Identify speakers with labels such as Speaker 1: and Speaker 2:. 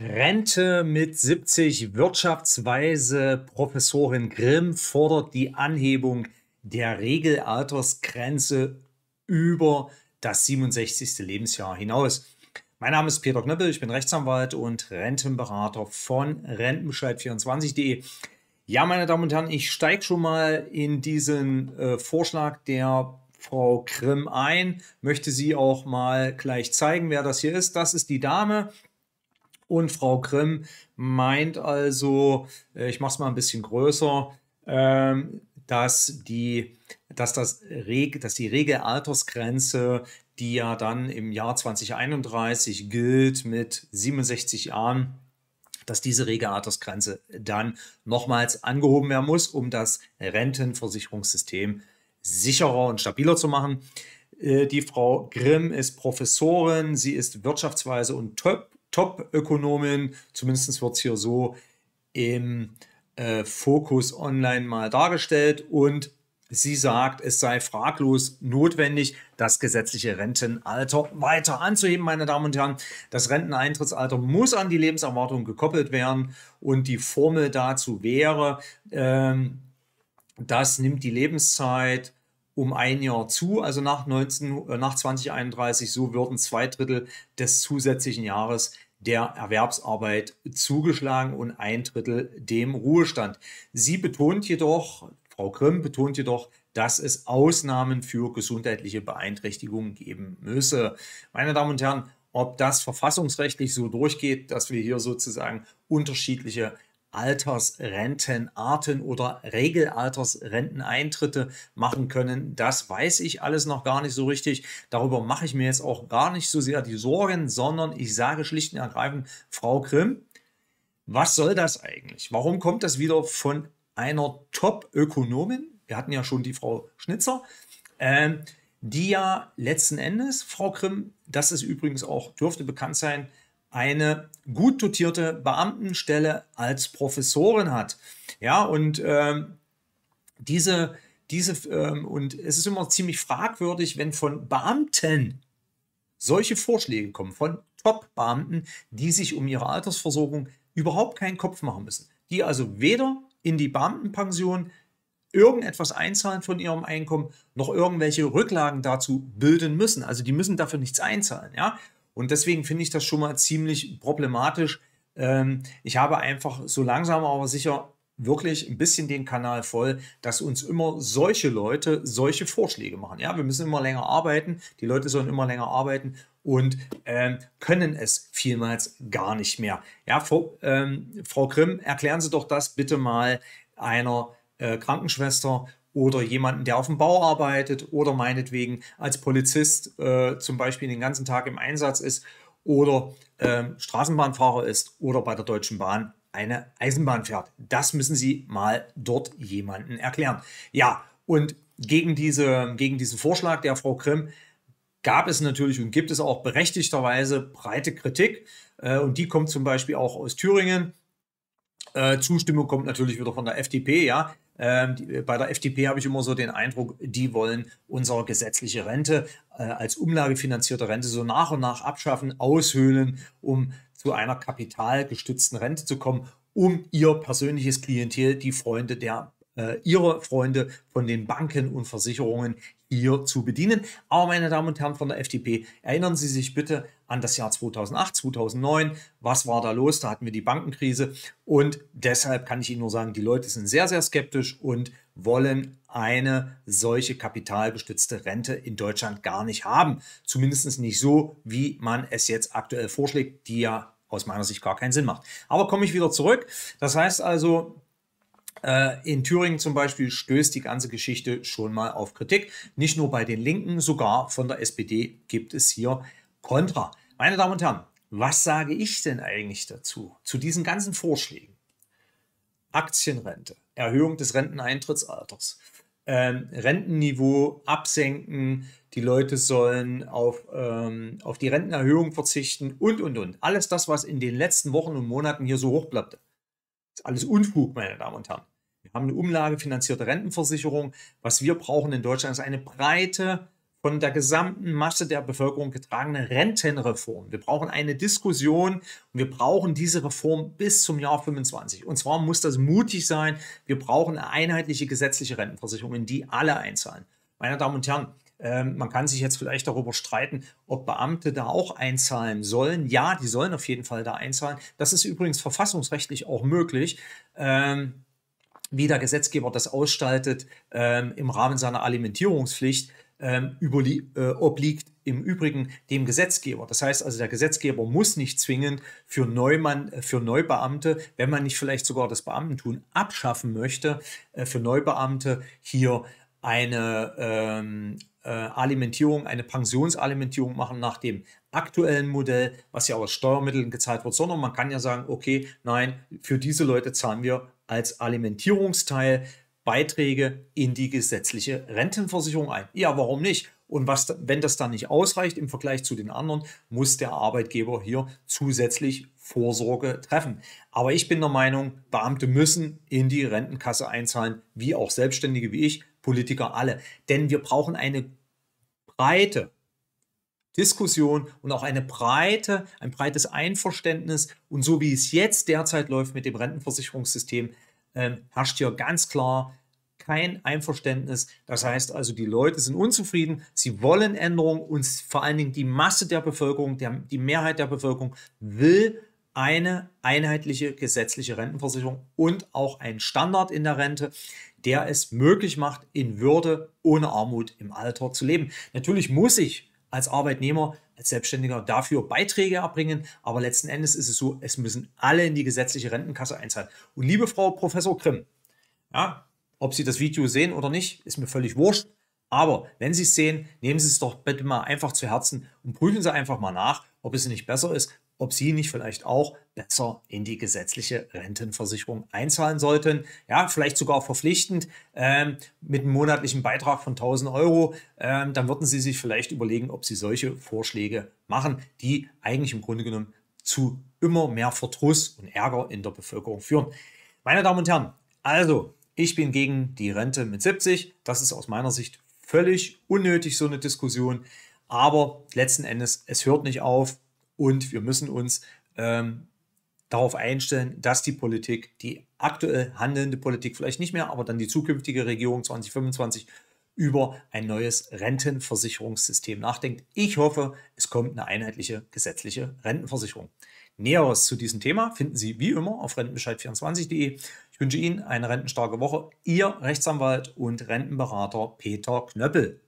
Speaker 1: Rente mit 70 Wirtschaftsweise Professorin Grimm fordert die Anhebung der Regelaltersgrenze über das 67. Lebensjahr hinaus. Mein Name ist Peter Knöppel, ich bin Rechtsanwalt und Rentenberater von rentenbescheid24.de. Ja, meine Damen und Herren, ich steige schon mal in diesen äh, Vorschlag der Frau Grimm ein, möchte sie auch mal gleich zeigen, wer das hier ist. Das ist die Dame, und Frau Grimm meint also, äh, ich mache es mal ein bisschen größer, ähm, dass, die, dass, das dass die rege Altersgrenze, die ja dann im Jahr 2031 gilt mit 67 Jahren, dass diese rege Altersgrenze dann nochmals angehoben werden muss, um das Rentenversicherungssystem sicherer und stabiler zu machen. Äh, die Frau Grimm ist Professorin, sie ist Wirtschaftsweise und Top-Ökonomen, zumindest wird es hier so im äh, Fokus Online mal dargestellt und Sie sagt, es sei fraglos notwendig, das gesetzliche Rentenalter weiter anzuheben, meine Damen und Herren. Das Renteneintrittsalter muss an die Lebenserwartung gekoppelt werden und die Formel dazu wäre, ähm, das nimmt die Lebenszeit um ein Jahr zu, also nach, 19, äh, nach 2031. So würden zwei Drittel des zusätzlichen Jahres der Erwerbsarbeit zugeschlagen und ein Drittel dem Ruhestand. Sie betont jedoch, Frau Grimm betont jedoch, dass es Ausnahmen für gesundheitliche Beeinträchtigungen geben müsse. Meine Damen und Herren, ob das verfassungsrechtlich so durchgeht, dass wir hier sozusagen unterschiedliche Altersrentenarten oder Regelaltersrenteneintritte machen können. Das weiß ich alles noch gar nicht so richtig. Darüber mache ich mir jetzt auch gar nicht so sehr die Sorgen, sondern ich sage schlicht und ergreifend, Frau Grimm, was soll das eigentlich? Warum kommt das wieder von einer Top-Ökonomin? Wir hatten ja schon die Frau Schnitzer. Ähm, die ja letzten Endes, Frau Grimm, das ist übrigens auch, dürfte bekannt sein, eine gut dotierte Beamtenstelle als Professorin hat. Ja, und ähm, diese, diese ähm, und es ist immer ziemlich fragwürdig, wenn von Beamten solche Vorschläge kommen, von Top-Beamten, die sich um ihre Altersversorgung überhaupt keinen Kopf machen müssen. Die also weder in die Beamtenpension irgendetwas einzahlen von ihrem Einkommen, noch irgendwelche Rücklagen dazu bilden müssen. Also die müssen dafür nichts einzahlen, ja. Und deswegen finde ich das schon mal ziemlich problematisch. Ähm, ich habe einfach so langsam aber sicher wirklich ein bisschen den Kanal voll, dass uns immer solche Leute solche Vorschläge machen. Ja, wir müssen immer länger arbeiten, die Leute sollen immer länger arbeiten und ähm, können es vielmals gar nicht mehr. Ja, Frau, ähm, Frau Grimm, erklären Sie doch das bitte mal einer äh, Krankenschwester oder jemanden, der auf dem Bau arbeitet oder meinetwegen als Polizist äh, zum Beispiel den ganzen Tag im Einsatz ist oder äh, Straßenbahnfahrer ist oder bei der Deutschen Bahn eine Eisenbahn fährt. Das müssen Sie mal dort jemanden erklären. Ja, und gegen, diese, gegen diesen Vorschlag der Frau Grimm gab es natürlich und gibt es auch berechtigterweise breite Kritik. Äh, und die kommt zum Beispiel auch aus Thüringen. Äh, Zustimmung kommt natürlich wieder von der FDP, ja. Ähm, die, äh, bei der FDP habe ich immer so den Eindruck, die wollen unsere gesetzliche Rente äh, als umlagefinanzierte Rente so nach und nach abschaffen, aushöhlen, um zu einer kapitalgestützten Rente zu kommen, um ihr persönliches Klientel, die Freunde der äh, ihre Freunde von den Banken und Versicherungen ihr zu bedienen. Aber meine Damen und Herren von der FDP, erinnern Sie sich bitte an das Jahr 2008, 2009. Was war da los? Da hatten wir die Bankenkrise. Und deshalb kann ich Ihnen nur sagen, die Leute sind sehr, sehr skeptisch und wollen eine solche kapitalgestützte Rente in Deutschland gar nicht haben. Zumindest nicht so, wie man es jetzt aktuell vorschlägt, die ja aus meiner Sicht gar keinen Sinn macht. Aber komme ich wieder zurück. Das heißt also, äh, in Thüringen zum Beispiel stößt die ganze Geschichte schon mal auf Kritik. Nicht nur bei den Linken, sogar von der SPD gibt es hier Kontra. Meine Damen und Herren, was sage ich denn eigentlich dazu? Zu diesen ganzen Vorschlägen. Aktienrente, Erhöhung des Renteneintrittsalters, ähm, Rentenniveau absenken, die Leute sollen auf, ähm, auf die Rentenerhöhung verzichten und, und, und. Alles das, was in den letzten Wochen und Monaten hier so hoch bleibt ist alles Unfug, meine Damen und Herren. Wir haben eine umlagefinanzierte Rentenversicherung. Was wir brauchen in Deutschland ist eine breite, von der gesamten Masse der Bevölkerung getragene Rentenreform. Wir brauchen eine Diskussion und wir brauchen diese Reform bis zum Jahr 25. Und zwar muss das mutig sein. Wir brauchen eine einheitliche gesetzliche Rentenversicherung, in die alle einzahlen. Meine Damen und Herren, ähm, man kann sich jetzt vielleicht darüber streiten, ob Beamte da auch einzahlen sollen. Ja, die sollen auf jeden Fall da einzahlen. Das ist übrigens verfassungsrechtlich auch möglich. Ähm, wie der Gesetzgeber das ausstaltet ähm, im Rahmen seiner Alimentierungspflicht, ähm, äh, obliegt im Übrigen dem Gesetzgeber. Das heißt also, der Gesetzgeber muss nicht zwingend für Neumann, äh, für Neubeamte, wenn man nicht vielleicht sogar das Beamtentum abschaffen möchte, äh, für Neubeamte hier eine, ähm, äh, Alimentierung, eine Pensionsalimentierung machen nach dem aktuellen Modell, was ja aus Steuermitteln gezahlt wird, sondern man kann ja sagen, okay, nein, für diese Leute zahlen wir als Alimentierungsteil Beiträge in die gesetzliche Rentenversicherung ein. Ja, warum nicht? Und was, wenn das dann nicht ausreicht im Vergleich zu den anderen, muss der Arbeitgeber hier zusätzlich Vorsorge treffen. Aber ich bin der Meinung, Beamte müssen in die Rentenkasse einzahlen, wie auch Selbstständige wie ich, Politiker alle. Denn wir brauchen eine breite Diskussion und auch eine breite, ein breites Einverständnis. Und so wie es jetzt derzeit läuft mit dem Rentenversicherungssystem, äh, herrscht hier ganz klar kein Einverständnis. Das heißt also, die Leute sind unzufrieden, sie wollen Änderungen und vor allen Dingen die Masse der Bevölkerung, der, die Mehrheit der Bevölkerung will eine einheitliche gesetzliche Rentenversicherung und auch einen Standard in der Rente der es möglich macht, in Würde ohne Armut im Alter zu leben. Natürlich muss ich als Arbeitnehmer, als Selbstständiger dafür Beiträge erbringen. Aber letzten Endes ist es so, es müssen alle in die gesetzliche Rentenkasse einzahlen. Und liebe Frau Professor Grimm, ja, ob Sie das Video sehen oder nicht, ist mir völlig wurscht. Aber wenn Sie es sehen, nehmen Sie es doch bitte mal einfach zu Herzen und prüfen Sie einfach mal nach, ob es nicht besser ist, ob Sie nicht vielleicht auch besser in die gesetzliche Rentenversicherung einzahlen sollten. Ja, vielleicht sogar verpflichtend ähm, mit einem monatlichen Beitrag von 1000 Euro. Ähm, dann würden Sie sich vielleicht überlegen, ob Sie solche Vorschläge machen, die eigentlich im Grunde genommen zu immer mehr Verdruss und Ärger in der Bevölkerung führen. Meine Damen und Herren, also ich bin gegen die Rente mit 70. Das ist aus meiner Sicht völlig unnötig, so eine Diskussion. Aber letzten Endes, es hört nicht auf und wir müssen uns ähm, darauf einstellen, dass die Politik, die aktuell handelnde Politik vielleicht nicht mehr, aber dann die zukünftige Regierung 2025 über ein neues Rentenversicherungssystem nachdenkt. Ich hoffe, es kommt eine einheitliche gesetzliche Rentenversicherung. Näheres zu diesem Thema finden Sie wie immer auf rentenbescheid24.de. Ich wünsche Ihnen eine rentenstarke Woche. Ihr Rechtsanwalt und Rentenberater Peter Knöppel.